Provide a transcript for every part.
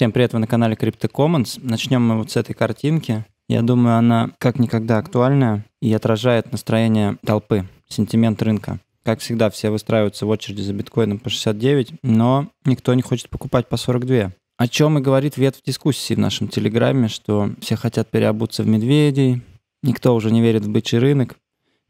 Всем привет, вы на канале Crypto Commons. Начнем мы вот с этой картинки. Я думаю, она как никогда актуальная и отражает настроение толпы, сентимент рынка. Как всегда, все выстраиваются в очереди за биткоином по 69, но никто не хочет покупать по 42. О чем и говорит ветвь дискуссии в нашем Телеграме, что все хотят переобуться в медведей, никто уже не верит в бычий рынок.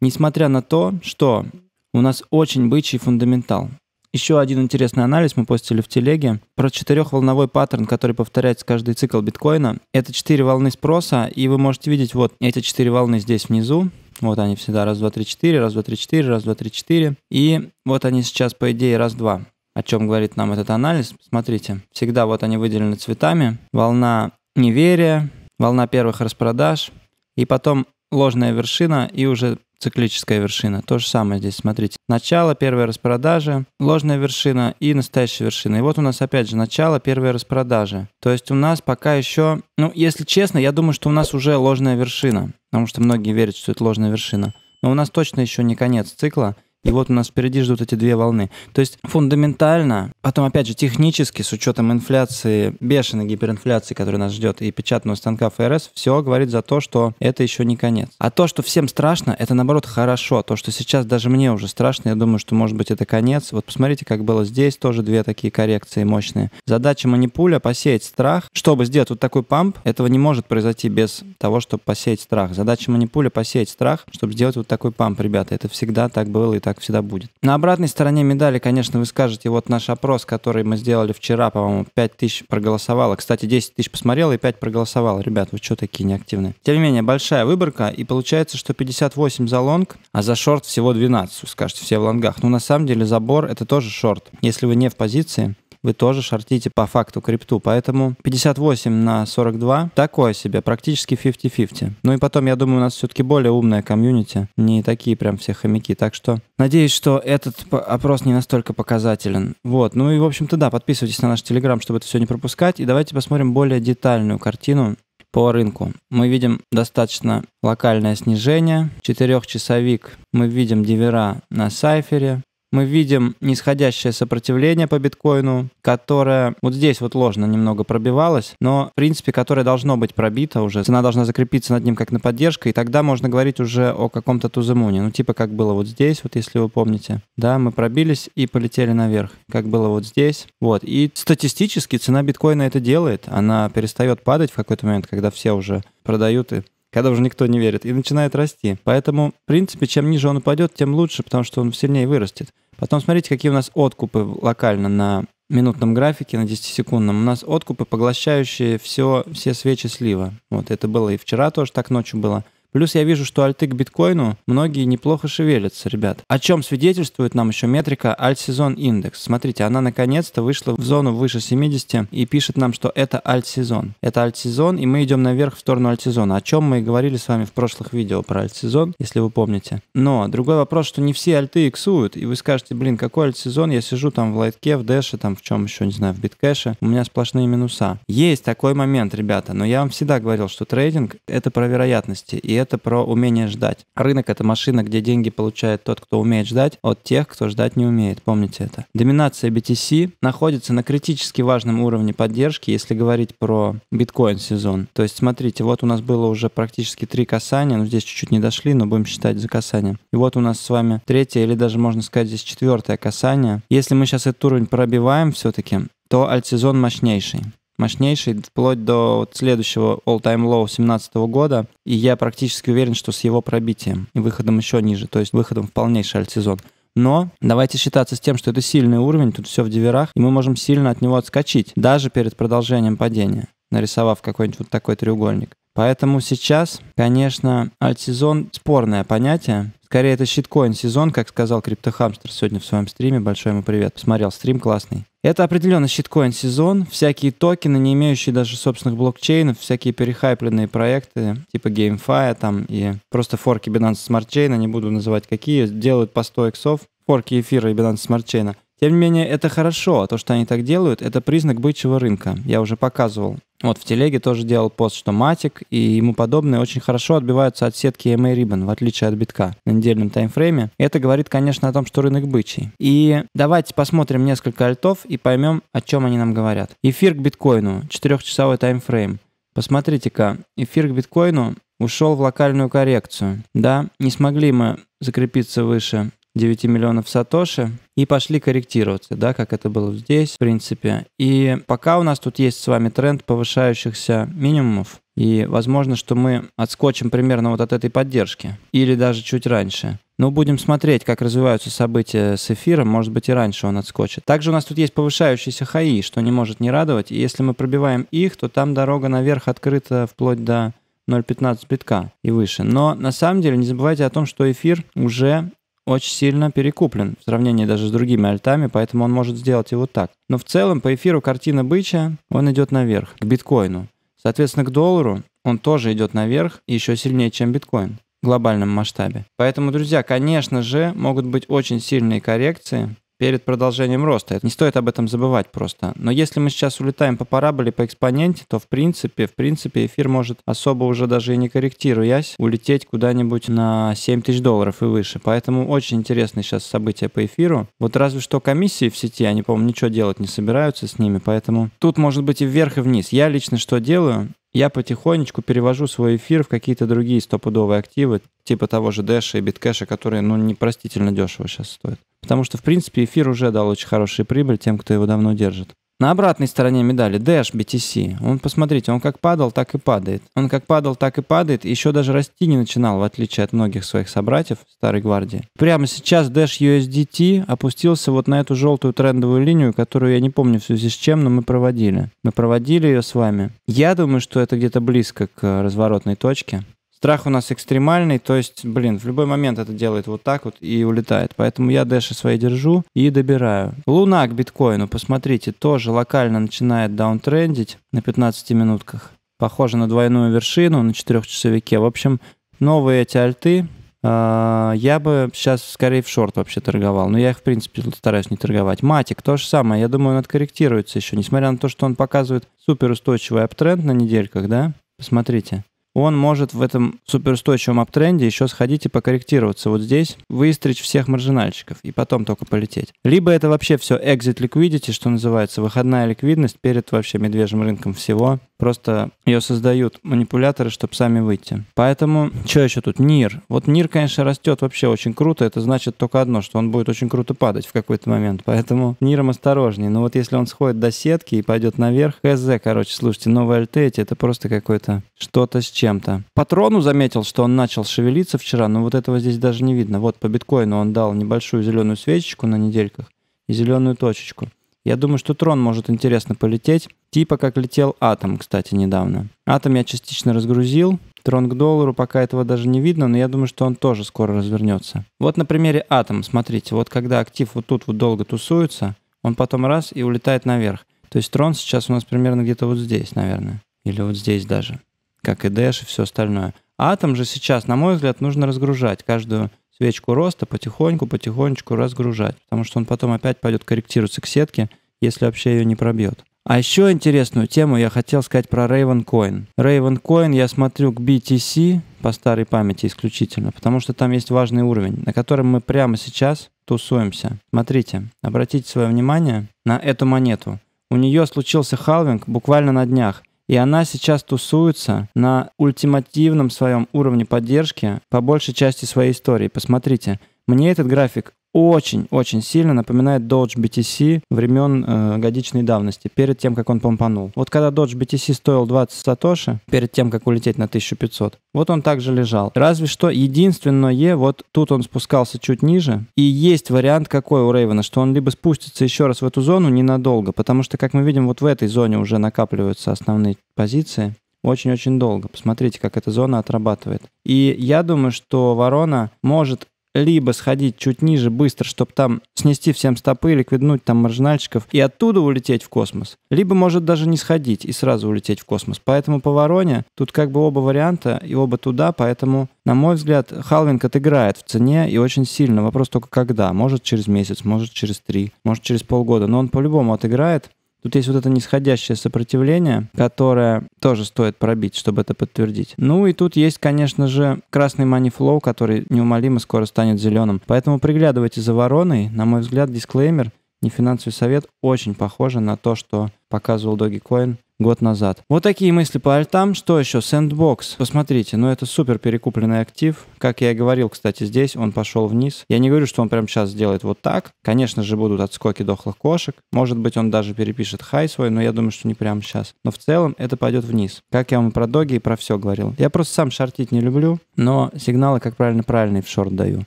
Несмотря на то, что у нас очень бычий фундаментал. Еще один интересный анализ мы постили в телеге про четырехволновой паттерн, который повторяется каждый цикл биткоина. Это четыре волны спроса, и вы можете видеть вот эти четыре волны здесь внизу. Вот они всегда раз, два, три, четыре, раз, два, три, четыре, раз, два, три, четыре. И вот они сейчас, по идее, раз, два. О чем говорит нам этот анализ? Смотрите, всегда вот они выделены цветами. Волна неверия, волна первых распродаж. И потом ложная вершина и уже циклическая вершина. То же самое здесь, смотрите. Начало, первая распродажа, ложная вершина и настоящая вершина. И вот у нас опять же начало, первая распродажа. То есть у нас пока еще, ну, если честно, я думаю, что у нас уже ложная вершина, потому что многие верят, что это ложная вершина. Но у нас точно еще не конец цикла и вот у нас впереди ждут эти две волны. То есть фундаментально, потом опять же технически, с учетом инфляции, бешеной гиперинфляции, которая нас ждет, и печатного станка ФРС, все говорит за то, что это еще не конец. А то, что всем страшно, это наоборот хорошо. То, что сейчас даже мне уже страшно, я думаю, что может быть это конец. Вот посмотрите, как было здесь, тоже две такие коррекции мощные. Задача манипуля — посеять страх. Чтобы сделать вот такой памп, этого не может произойти без того, чтобы посеять страх. Задача манипуля — посеять страх, чтобы сделать вот такой памп, ребята. Это всегда так было и так так всегда будет. На обратной стороне медали, конечно, вы скажете, вот наш опрос, который мы сделали вчера, по-моему, 5 тысяч проголосовало. Кстати, 10 тысяч посмотрел и 5 проголосовало. Ребят, вы что такие неактивные? Тем не менее, большая выборка, и получается, что 58 за лонг, а за шорт всего 12, скажете, все в лонгах. Но ну, на самом деле забор — это тоже шорт. Если вы не в позиции, вы тоже шортите по факту крипту. Поэтому 58 на 42 такое себе, практически 50-50. Ну и потом, я думаю, у нас все-таки более умная комьюнити, не такие прям все хомяки. Так что надеюсь, что этот опрос не настолько показателен. Вот, ну и в общем-то да, подписывайтесь на наш телеграм, чтобы это все не пропускать. И давайте посмотрим более детальную картину по рынку. Мы видим достаточно локальное снижение. Четырехчасовик мы видим дивера на сайфере мы видим нисходящее сопротивление по биткоину, которое вот здесь вот ложно немного пробивалось, но в принципе, которое должно быть пробито уже. Цена должна закрепиться над ним как на поддержке, и тогда можно говорить уже о каком-то туземуне. Ну, типа как было вот здесь, вот если вы помните. Да, мы пробились и полетели наверх, как было вот здесь. Вот. И статистически цена биткоина это делает. Она перестает падать в какой-то момент, когда все уже продают и когда уже никто не верит, и начинает расти. Поэтому, в принципе, чем ниже он упадет, тем лучше, потому что он сильнее вырастет. Потом смотрите, какие у нас откупы локально на минутном графике, на 10-секундном. У нас откупы, поглощающие все, все свечи слива. Вот это было и вчера тоже так ночью было. Плюс я вижу, что альты к биткоину многие неплохо шевелятся, ребят. О чем свидетельствует нам еще метрика альт-сезон индекс. Смотрите, она наконец-то вышла в зону выше 70 и пишет нам, что это альт-сезон. Это альт-сезон, и мы идем наверх в сторону альт-сезона, о чем мы и говорили с вами в прошлых видео про альт-сезон, если вы помните. Но другой вопрос, что не все альты иксуют, и вы скажете, блин, какой альт-сезон, я сижу там в лайтке, в дэше, там в чем еще, не знаю, в биткэше, у меня сплошные минуса. Есть такой момент, ребята, но я вам всегда говорил, что трейдинг — это про вероятности, и это про умение ждать. Рынок — это машина, где деньги получает тот, кто умеет ждать, от тех, кто ждать не умеет. Помните это. Доминация BTC находится на критически важном уровне поддержки, если говорить про биткоин-сезон. То есть, смотрите, вот у нас было уже практически три касания, ну здесь чуть-чуть не дошли, но будем считать за касание. И вот у нас с вами третье или даже, можно сказать, здесь четвертое касание. Если мы сейчас этот уровень пробиваем все-таки, то альтсезон мощнейший мощнейший, вплоть до следующего all-time low 2017 года, и я практически уверен, что с его пробитием и выходом еще ниже, то есть выходом в полнейший альт-сезон. Но давайте считаться с тем, что это сильный уровень, тут все в диверах, и мы можем сильно от него отскочить, даже перед продолжением падения нарисовав какой-нибудь вот такой треугольник. Поэтому сейчас, конечно, альт-сезон спорное понятие. Скорее, это щиткоин сезон, как сказал Криптохамстер сегодня в своем стриме. Большой ему привет. Смотрел стрим классный. Это определенно щиткоин сезон. Всякие токены, не имеющие даже собственных блокчейнов, всякие перехайпленные проекты, типа GameFi там и просто форки Binance Smart Chain, не буду называть какие, делают по 100 иксов, форки эфира и Binance Smart Chain. Тем не менее, это хорошо. То, что они так делают, это признак бычьего рынка. Я уже показывал вот в телеге тоже делал пост, что Матик и ему подобные очень хорошо отбиваются от сетки EMA Ribbon, в отличие от битка, на недельном таймфрейме. это говорит, конечно, о том, что рынок бычий. И давайте посмотрим несколько альтов и поймем, о чем они нам говорят. Эфир к биткоину, 4-часовой таймфрейм. Посмотрите-ка, эфир к биткоину ушел в локальную коррекцию. Да, не смогли мы закрепиться выше 9 миллионов сатоши и пошли корректироваться, да, как это было здесь, в принципе. И пока у нас тут есть с вами тренд повышающихся минимумов, и возможно, что мы отскочим примерно вот от этой поддержки, или даже чуть раньше. Но будем смотреть, как развиваются события с эфиром, может быть и раньше он отскочит. Также у нас тут есть повышающиеся хаи, что не может не радовать, и если мы пробиваем их, то там дорога наверх открыта вплоть до 0,15 битка и выше. Но на самом деле не забывайте о том, что эфир уже очень сильно перекуплен в сравнении даже с другими альтами, поэтому он может сделать его так. Но в целом по эфиру картина бычья, он идет наверх, к биткоину. Соответственно, к доллару он тоже идет наверх еще сильнее, чем биткоин в глобальном масштабе. Поэтому, друзья, конечно же, могут быть очень сильные коррекции, перед продолжением роста. Это не стоит об этом забывать просто. Но если мы сейчас улетаем по параболе, по экспоненте, то в принципе, в принципе эфир может особо уже даже и не корректируясь улететь куда-нибудь на 7 тысяч долларов и выше. Поэтому очень интересные сейчас события по эфиру. Вот разве что комиссии в сети, они, по-моему, ничего делать не собираются с ними, поэтому тут может быть и вверх, и вниз. Я лично что делаю? я потихонечку перевожу свой эфир в какие-то другие стопудовые активы, типа того же Дэша и Биткэша, которые, ну, непростительно дешево сейчас стоят. Потому что, в принципе, эфир уже дал очень хорошую прибыль тем, кто его давно держит. На обратной стороне медали Dash BTC. Он, посмотрите, он как падал, так и падает. Он как падал, так и падает. Еще даже расти не начинал, в отличие от многих своих собратьев Старой Гвардии. Прямо сейчас Dash USDT опустился вот на эту желтую трендовую линию, которую я не помню в связи с чем, но мы проводили. Мы проводили ее с вами. Я думаю, что это где-то близко к э, разворотной точке. Страх у нас экстремальный, то есть, блин, в любой момент это делает вот так вот и улетает. Поэтому я дэши свои держу и добираю. Луна к биткоину, посмотрите, тоже локально начинает даунтрендить на 15 минутках. Похоже на двойную вершину на 4-часовике. В общем, новые эти альты, а, я бы сейчас скорее в шорт вообще торговал. Но я их, в принципе, стараюсь не торговать. Матик, то же самое. Я думаю, он откорректируется еще. Несмотря на то, что он показывает супер устойчивый аптренд на недельках, да? Посмотрите он может в этом суперустойчивом аптренде еще сходить и покорректироваться вот здесь, выстричь всех маржинальщиков и потом только полететь. Либо это вообще все exit liquidity, что называется, выходная ликвидность перед вообще медвежьим рынком всего, Просто ее создают манипуляторы, чтобы сами выйти. Поэтому, что еще тут? НИР. Вот НИР, конечно, растет вообще очень круто. Это значит только одно, что он будет очень круто падать в какой-то момент. Поэтому НИРом осторожнее. Но вот если он сходит до сетки и пойдет наверх, ХЗ, короче, слушайте, новые Альтети, это просто какое-то что-то с чем-то. Патрону заметил, что он начал шевелиться вчера, но вот этого здесь даже не видно. Вот по биткоину он дал небольшую зеленую свечечку на недельках и зеленую точечку. Я думаю, что трон может интересно полететь, типа как летел Атом, кстати, недавно. Атом я частично разгрузил, трон к доллару, пока этого даже не видно, но я думаю, что он тоже скоро развернется. Вот на примере Атом, смотрите, вот когда актив вот тут вот долго тусуется, он потом раз и улетает наверх. То есть трон сейчас у нас примерно где-то вот здесь, наверное. Или вот здесь даже. Как и Dash и все остальное. Атом же сейчас, на мой взгляд, нужно разгружать каждую свечку роста потихоньку-потихонечку разгружать, потому что он потом опять пойдет корректироваться к сетке, если вообще ее не пробьет. А еще интересную тему я хотел сказать про Raven Coin. Raven Coin я смотрю к BTC по старой памяти исключительно, потому что там есть важный уровень, на котором мы прямо сейчас тусуемся. Смотрите, обратите свое внимание на эту монету. У нее случился халвинг буквально на днях. И она сейчас тусуется на ультимативном своем уровне поддержки по большей части своей истории. Посмотрите, мне этот график очень-очень сильно напоминает Dodge BTC времен э, годичной давности, перед тем, как он помпанул. Вот когда Dodge BTC стоил 20 сатоши, перед тем, как улететь на 1500, вот он также лежал. Разве что единственное, вот тут он спускался чуть ниже, и есть вариант какой у Рейвена, что он либо спустится еще раз в эту зону ненадолго, потому что, как мы видим, вот в этой зоне уже накапливаются основные позиции, очень-очень долго. Посмотрите, как эта зона отрабатывает. И я думаю, что ворона может либо сходить чуть ниже быстро, чтобы там снести всем стопы, ликвиднуть там маржинальщиков и оттуда улететь в космос, либо может даже не сходить и сразу улететь в космос. Поэтому по Вороне тут как бы оба варианта и оба туда, поэтому, на мой взгляд, Халвинг отыграет в цене и очень сильно. Вопрос только когда. Может через месяц, может через три, может через полгода, но он по-любому отыграет. Тут есть вот это нисходящее сопротивление, которое тоже стоит пробить, чтобы это подтвердить. Ну и тут есть, конечно же, красный money flow, который неумолимо скоро станет зеленым. Поэтому приглядывайте за вороной. На мой взгляд, дисклеймер, не финансовый совет, очень похоже на то, что показывал Dogecoin год назад. Вот такие мысли по альтам. Что еще? Sandbox. Посмотрите, ну это супер перекупленный актив. Как я и говорил, кстати, здесь он пошел вниз. Я не говорю, что он прямо сейчас сделает вот так. Конечно же, будут отскоки дохлых кошек. Может быть, он даже перепишет хай свой, но я думаю, что не прямо сейчас. Но в целом это пойдет вниз. Как я вам про доги и про все говорил. Я просто сам шортить не люблю, но сигналы, как правильно, правильные в шорт даю.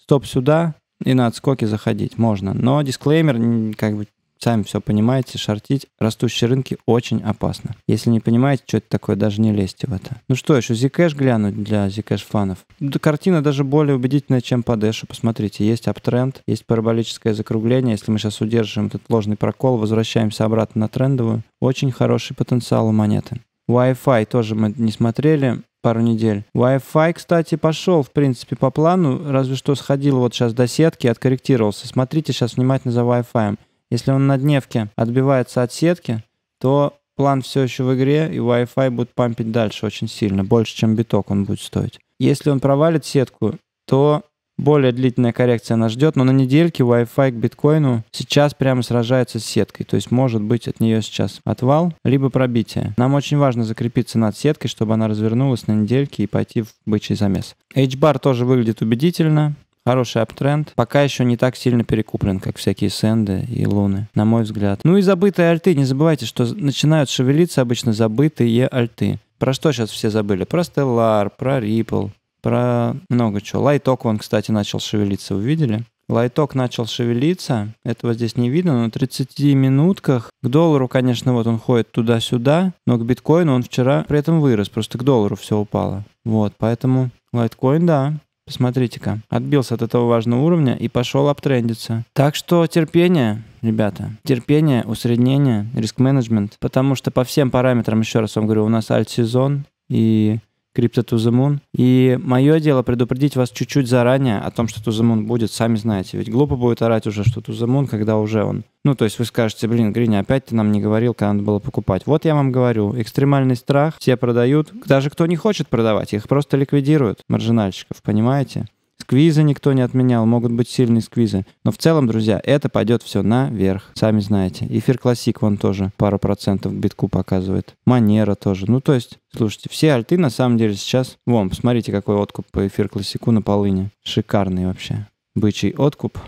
Стоп сюда, и на отскоки заходить можно. Но дисклеймер, как бы Сами все понимаете, шортить растущие рынки очень опасно. Если не понимаете, что это такое, даже не лезьте в это. Ну что, еще Zcash глянуть для Zcash-фанов? Да, картина даже более убедительная, чем по Дэшу. Посмотрите, есть аптренд, есть параболическое закругление. Если мы сейчас удержим этот ложный прокол, возвращаемся обратно на трендовую. Очень хороший потенциал у монеты. Wi-Fi тоже мы не смотрели пару недель. Wi-Fi, кстати, пошел, в принципе, по плану, разве что сходил вот сейчас до сетки, откорректировался. Смотрите сейчас внимательно за Wi-Fi. Если он на дневке отбивается от сетки, то план все еще в игре, и Wi-Fi будет пампить дальше очень сильно, больше, чем биток он будет стоить. Если он провалит сетку, то более длительная коррекция нас ждет, но на недельке Wi-Fi к биткоину сейчас прямо сражается с сеткой, то есть может быть от нее сейчас отвал, либо пробитие. Нам очень важно закрепиться над сеткой, чтобы она развернулась на недельке и пойти в бычий замес. h bar тоже выглядит убедительно, Хороший аптренд. Пока еще не так сильно перекуплен, как всякие сэнды и луны, на мой взгляд. Ну и забытые альты. Не забывайте, что начинают шевелиться обычно забытые альты. Про что сейчас все забыли? Про Stellar, про Ripple, про много чего. Лайток, он, кстати, начал шевелиться, вы видели? Лайток начал шевелиться, этого здесь не видно, но в 30 минутках к доллару, конечно, вот он ходит туда-сюда, но к биткоину он вчера при этом вырос, просто к доллару все упало. Вот, поэтому лайткоин, да, Посмотрите-ка. Отбился от этого важного уровня и пошел обтрендиться. Так что терпение, ребята. Терпение, усреднение, риск-менеджмент. Потому что по всем параметрам, еще раз вам говорю, у нас альт-сезон. И криптотузамун. И мое дело предупредить вас чуть-чуть заранее о том, что тузамун будет, сами знаете. Ведь глупо будет орать уже, что тузамун, когда уже он. Ну, то есть вы скажете, блин, Гриня, опять ты нам не говорил, когда надо было покупать. Вот я вам говорю, экстремальный страх, все продают. Даже кто не хочет продавать, их просто ликвидируют, маржинальщиков, понимаете? Сквизы никто не отменял, могут быть сильные сквизы. Но в целом, друзья, это пойдет все наверх. Сами знаете. Эфир Классик вон тоже пару процентов к битку показывает. Манера тоже. Ну, то есть, слушайте, все альты на самом деле сейчас... Вон, посмотрите, какой откуп по эфир Классику на полыне. Шикарный вообще. Бычий откуп.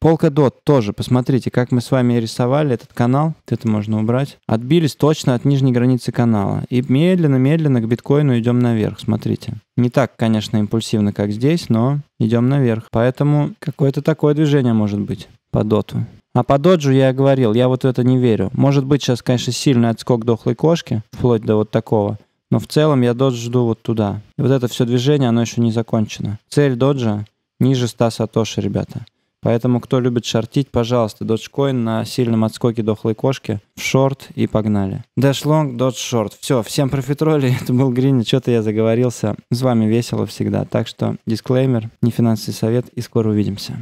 Polkadot тоже, посмотрите, как мы с вами рисовали этот канал, это можно убрать. Отбились точно от нижней границы канала. И медленно-медленно к биткоину идем наверх, смотрите. Не так, конечно, импульсивно, как здесь, но идем наверх. Поэтому какое-то такое движение может быть по доту. А по доджу я говорил, я вот в это не верю. Может быть, сейчас, конечно, сильный отскок дохлой кошки, вплоть до вот такого. Но в целом я додж жду вот туда. И вот это все движение, оно еще не закончено. Цель доджа ниже 100 сатоши, ребята. Поэтому, кто любит шортить, пожалуйста, доджкоин на сильном отскоке дохлой кошки в шорт и погнали. Dash long, dodge short. Все, всем профитроли, это был Грин, что-то я заговорился. С вами весело всегда, так что дисклеймер, не финансовый совет и скоро увидимся.